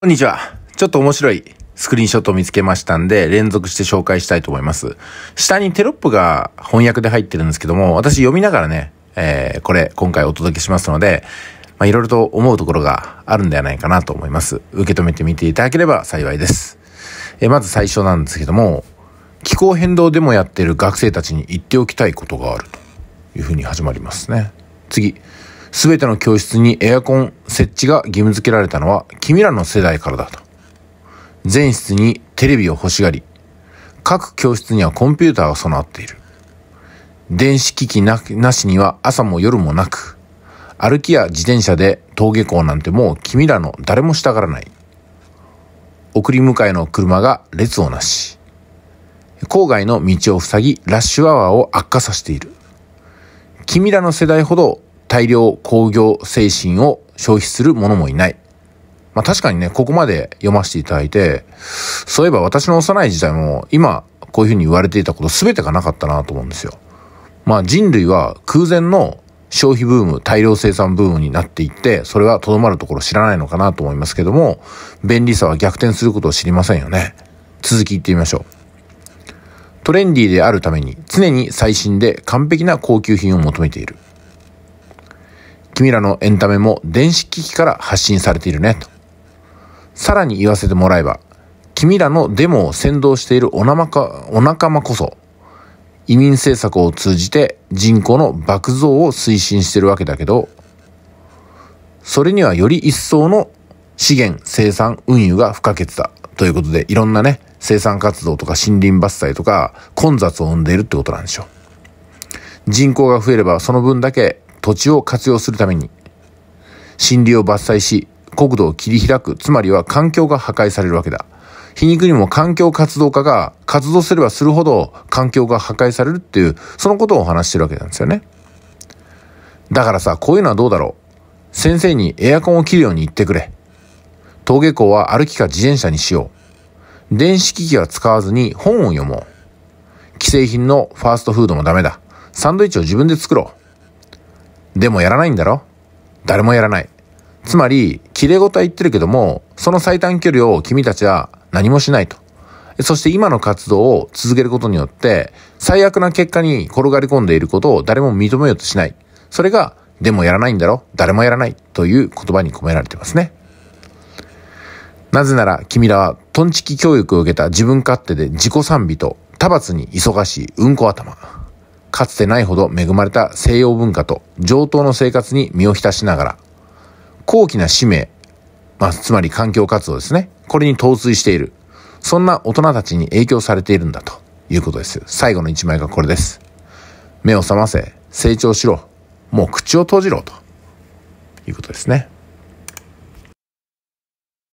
こんにちは。ちょっと面白いスクリーンショットを見つけましたんで、連続して紹介したいと思います。下にテロップが翻訳で入ってるんですけども、私読みながらね、えー、これ、今回お届けしますので、まあ、いろいろと思うところがあるんではないかなと思います。受け止めてみていただければ幸いです。えー、まず最初なんですけども、気候変動でもやってる学生たちに言っておきたいことがあるというふうに始まりますね。次、すべての教室にエアコン設置が義務付けられたのは君らの世代からだと。全室にテレビを欲しがり、各教室にはコンピューターが備わっている。電子機器なしには朝も夜もなく、歩きや自転車で登下校なんてもう君らの誰もしたがらない。送り迎えの車が列をなし。郊外の道を塞ぎ、ラッシュアワーを悪化させている。君らの世代ほど大量工業精神を消費する者もいない。まあ確かにね、ここまで読ませていただいて、そういえば私の幼い時代も今こういうふうに言われていたこと全てがなかったなと思うんですよ。まあ人類は空前の消費ブーム、大量生産ブームになっていって、それはとどまるところ知らないのかなと思いますけども、便利さは逆転することを知りませんよね。続き言ってみましょう。トレンディであるために常に最新で完璧な高級品を求めている。君らのエンタメも電子機器から発信されているね、と。さらに言わせてもらえば、君らのデモを先導しているお仲間こそ、移民政策を通じて人口の爆増を推進してるわけだけど、それにはより一層の資源、生産、運輸が不可欠だ。ということで、いろんなね、生産活動とか森林伐採とか混雑を生んでいるってことなんでしょう。人口が増えればその分だけ土地を活用するために、森林を伐採し、国土を切り開く、つまりは環境が破壊されるわけだ。皮肉にも環境活動家が活動すればするほど環境が破壊されるっていう、そのことをお話してるわけなんですよね。だからさ、こういうのはどうだろう。先生にエアコンを切るように言ってくれ。登下校は歩きか自転車にしよう。電子機器は使わずに本を読もう。既製品のファーストフードもダメだ。サンドイッチを自分で作ろう。でもやらないんだろ誰もやらない。つまり、切れ事は言ってるけども、その最短距離を君たちは何もしないと。そして今の活動を続けることによって、最悪な結果に転がり込んでいることを誰も認めようとしない。それが、でもやらないんだろ誰もやらないという言葉に込められてますね。なぜなら君らはトンチキ教育を受けた自分勝手で自己賛美と他罰に忙しいうんこ頭。かつてないほど恵まれた西洋文化と上等の生活に身を浸しながら、高貴な使命、まあ、つまり環境活動ですね。これに陶酔している。そんな大人たちに影響されているんだということです。最後の一枚がこれです。目を覚ませ、成長しろ、もう口を閉じろということですね。